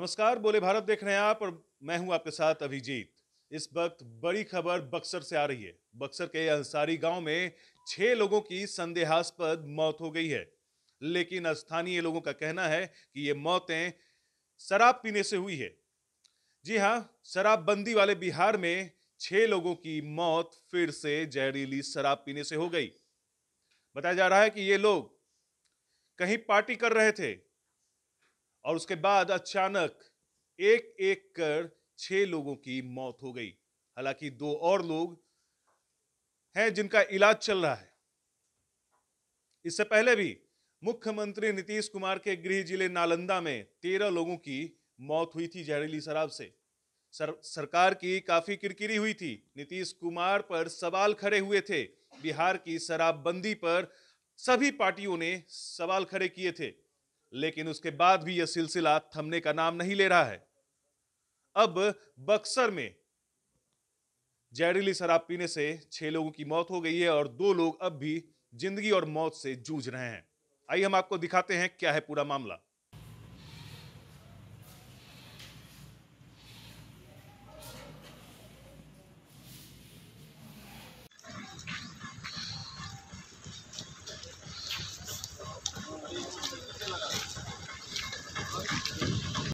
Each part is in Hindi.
नमस्कार बोले भारत देख रहे हैं आप और मैं हूं आपके साथ अभिजीत इस वक्त बड़ी खबर बक्सर से आ रही है बक्सर के अंसारी गांव में छह लोगों की संदेहास्पद मौत हो गई है लेकिन स्थानीय लोगों का कहना है कि ये मौतें शराब पीने से हुई है जी हाँ शराबबंदी वाले बिहार में छह लोगों की मौत फिर से जहरीली शराब पीने से हो गई बताया जा रहा है कि ये लोग कहीं पार्टी कर रहे थे और उसके बाद अचानक एक एक कर छह लोगों की मौत हो गई हालांकि दो और लोग हैं जिनका इलाज चल रहा है इससे पहले भी मुख्यमंत्री नीतीश कुमार के गृह जिले नालंदा में तेरह लोगों की मौत हुई थी जहरीली शराब से सर, सरकार की काफी किरकिरी हुई थी नीतीश कुमार पर सवाल खड़े हुए थे बिहार की शराबबंदी पर सभी पार्टियों ने सवाल खड़े किए थे लेकिन उसके बाद भी यह सिलसिला थमने का नाम नहीं ले रहा है अब बक्सर में जहरीली शराब पीने से छह लोगों की मौत हो गई है और दो लोग अब भी जिंदगी और मौत से जूझ रहे हैं आइए हम आपको दिखाते हैं क्या है पूरा मामला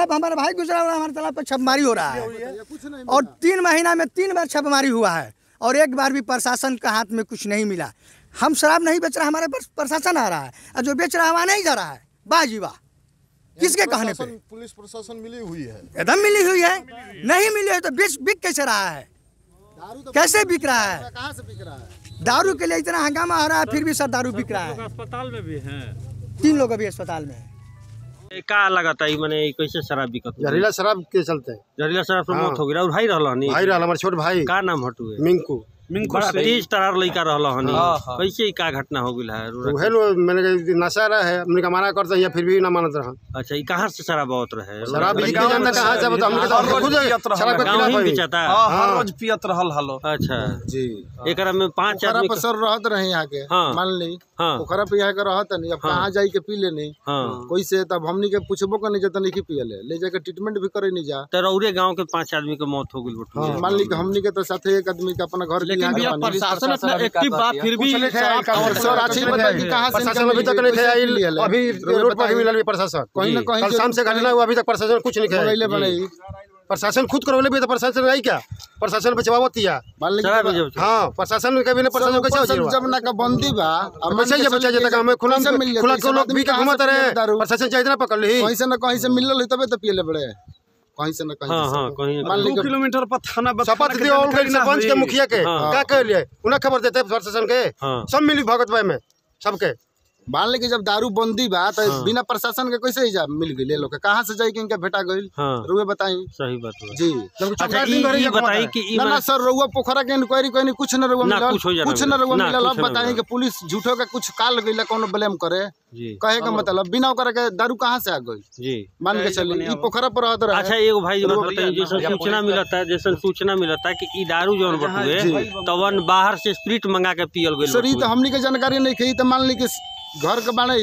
साहब हमारा भाई गुजरा हुआ हमारे तालाब पर छापेमारी हो रहा है और तीन महीना में तीन बार छापेमारी हुआ है और एक बार भी प्रशासन का हाथ में कुछ नहीं मिला हम शराब नहीं बेच रहा हमारे पास प्रशासन आ रहा है और जो बेच रहा है वहाँ नहीं जा रहा है बाजी वाह किसके कहने पर पुलिस प्रशासन मिली हुई है एकदम मिली हुई है नहीं मिली है तो बेच बिक कैसे रहा है तो कैसे बिक रहा है कहाँ से बिक रहा है दारू के लिए इतना हंगामा आ रहा है फिर भी सर दारू बिक रहा है अस्पताल में भी है तीन लोग अभी अस्पताल में है का लगा था माने कैसे शराब बिक जहरीला शराब के चलते जहरीला शराब से मौत हाँ। हो गई और भाई रहला नहीं भाई रहला हमार छोट भाई का नाम हटुए मिंकू हाँ, हाँ। कैसे का घटना हो तो नशा रहे मना करते फिर भी ना मानत अच्छा कहाँ से शराब बहुत रहे के हाँ, अच्छा। के मान ली के कहाँ के पी ले तब के पूछबो के नहीं ले ट्रीटमेंट भी करे नहीं जा गाँव रौरे के पांच आदमी के मौत हो गई मान ली हमनी के साथ एक आदमी के अपना घर लेकिन भैया प्रशासन अपना एक्टिव बात फिर भी प्रशासन अभी तो प्रशासन कहीं ना कहीं शाम से घटना अभी तक प्रशासन कुछ नहीं प्रशासन खुद करवले भी तो प्रशासन रही क्या प्रशासन जवाब दिया हाँ प्रशासन के बिना प्रशासन कैसे हो जब ना का बंदी बा तो कैसे जब हमें खुला खुला के लोग भी रहे प्रशासन चाहिए ना तो पकड़ ली कहीं से ना कहीं से मिल होई तबे तो पिए बड़े कहीं से न कहीं हाँ, हाँ, कहीं मान लीजिए किलोमीटर पर थाना शपथ दियो उनके सरपंच के मुखिया के हाँ। क्या कह लिए उन्हें खबर देते प्रशासन के हाँ। सब मिली भगत भाई में सबके मान ली की जब दारू बंदी बा तो हाँ। बिना प्रशासन के कैसे मिल गई ले लोग कहा से जाये इनके भेटा गई हाँ। रुए बताई सही बात जी अच्छा ई बताई कि ना ना सर रुआ पोखरा के इंक्वायरी कोई कुछ न रुआ मिला कुछ न रुआ मिला अब बताई कि पुलिस झूठो का कुछ काल गई को ब्लेम करे कहे का मतलब बिना ओकरा के दारू कहाँ से आ गई जी मान के चल पोखरा पर रहत अच्छा एगो भाई जो बताई जैसे सूचना मिलता है जैसे सूचना मिलता है की दारू जो हाँ, बटुए तवन बाहर से स्प्रिट मंगा के पियल गई सर ये तो हमने के जानकारी नहीं खई तो मान ली की घर के बाड़े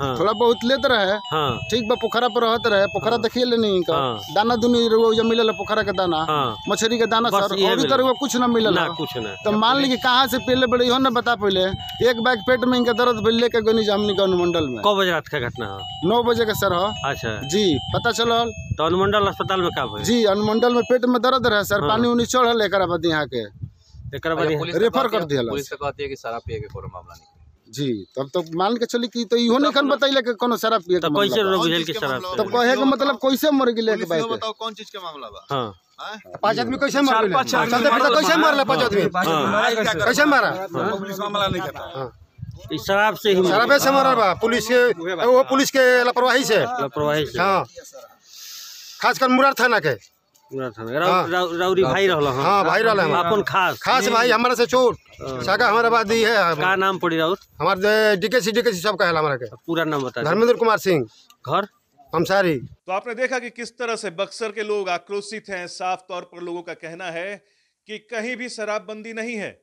हाँ। थोड़ा बहुत लेते रहे हाँ। ठीक बा पोखरा पर रहते रहे पोखरा हाँ। देखिए नहीं का हाँ। दाना दुनी जब मिले पोखरा के दाना हाँ। मछली के दाना सर और तरह कुछ ना मिले ना कुछ ना तो मान ली कहाँ से पहले बड़े इहो ना बता पहले एक बैग पेट में इनका दर्द भी लेके गनी हमनी का अनुमंडल में कौ बजे रात का घटना नौ बजे का सर अच्छा जी पता चल तो अनुमंडल अस्पताल में का जी अनुमंडल में पेट में दर्द रहे सर हाँ। पानी उनी चढ़ल एक यहाँ के रेफर कर दिया पुलिस से कहती है कि सारा पिए के कोनो मामला नहीं जी तब तो मान के चली कि तो इहो तो नहीं कन बताइले के कोनो शराब पिए तो कैसे रोग जेल के शराब तो कहे के मतलब कैसे मर गेले के भाई बताओ कौन चीज के मामला बा हां हाँ? पांच आदमी कैसे मर गेले तो कैसे मारले पांच आदमी हाँ। हाँ। कैसे मारा तो पुलिस मामला नहीं करता हां शराब से ही शराब से मरल बा पुलिस के वो पुलिस के लापरवाही से लापरवाही से हां खासकर मुरार थाना के राउरी हाँ। भाई हाँ, भाई अपन खास खास भाई से हाँ। बात दी है का नाम पड़ी राउर सब के पूरा नाम बता धर्मेंद्र कुमार सिंह घर सारी तो आपने देखा कि किस तरह से बक्सर के लोग आक्रोशित हैं साफ तौर पर लोगों का कहना है कि कहीं भी शराबबंदी नहीं है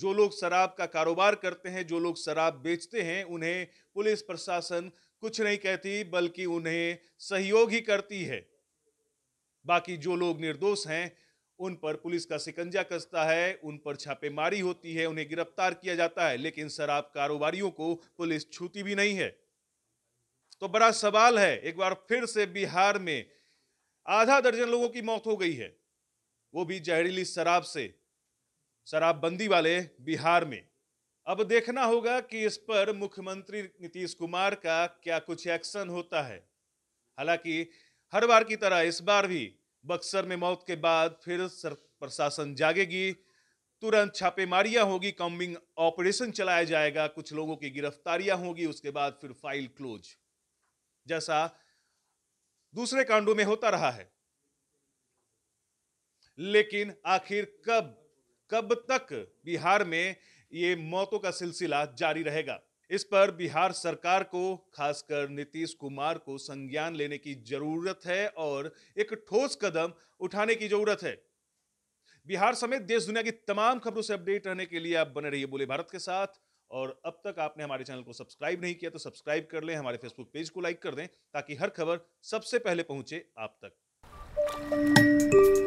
जो लोग शराब का कारोबार करते हैं जो लोग शराब बेचते हैं उन्हें पुलिस प्रशासन कुछ नहीं कहती बल्कि उन्हें सहयोग ही करती है बाकी जो लोग निर्दोष हैं उन पर पुलिस का शिकंजा कसता है उन पर छापेमारी होती है उन्हें गिरफ्तार किया जाता है लेकिन शराब कारोबारियों को पुलिस छूती भी नहीं है तो बड़ा सवाल है एक बार फिर से बिहार में आधा दर्जन लोगों की मौत हो गई है वो भी जहरीली शराब से शराबबंदी वाले बिहार में अब देखना होगा कि इस पर मुख्यमंत्री नीतीश कुमार का क्या कुछ एक्शन होता है हालांकि हर बार की तरह इस बार भी बक्सर में मौत के बाद फिर प्रशासन जागेगी तुरंत छापेमारियां होगी कॉम्बिंग ऑपरेशन चलाया जाएगा कुछ लोगों की गिरफ्तारियां होगी उसके बाद फिर फाइल क्लोज जैसा दूसरे कांडों में होता रहा है लेकिन आखिर कब कब तक बिहार में ये मौतों का सिलसिला जारी रहेगा इस पर बिहार सरकार को खासकर नीतीश कुमार को संज्ञान लेने की जरूरत है और एक ठोस कदम उठाने की जरूरत है बिहार समेत देश दुनिया की तमाम खबरों से अपडेट रहने के लिए आप बने रहिए बोले भारत के साथ और अब तक आपने हमारे चैनल को सब्सक्राइब नहीं किया तो सब्सक्राइब कर लें हमारे फेसबुक पेज को लाइक कर दें ताकि हर खबर सबसे पहले पहुंचे आप तक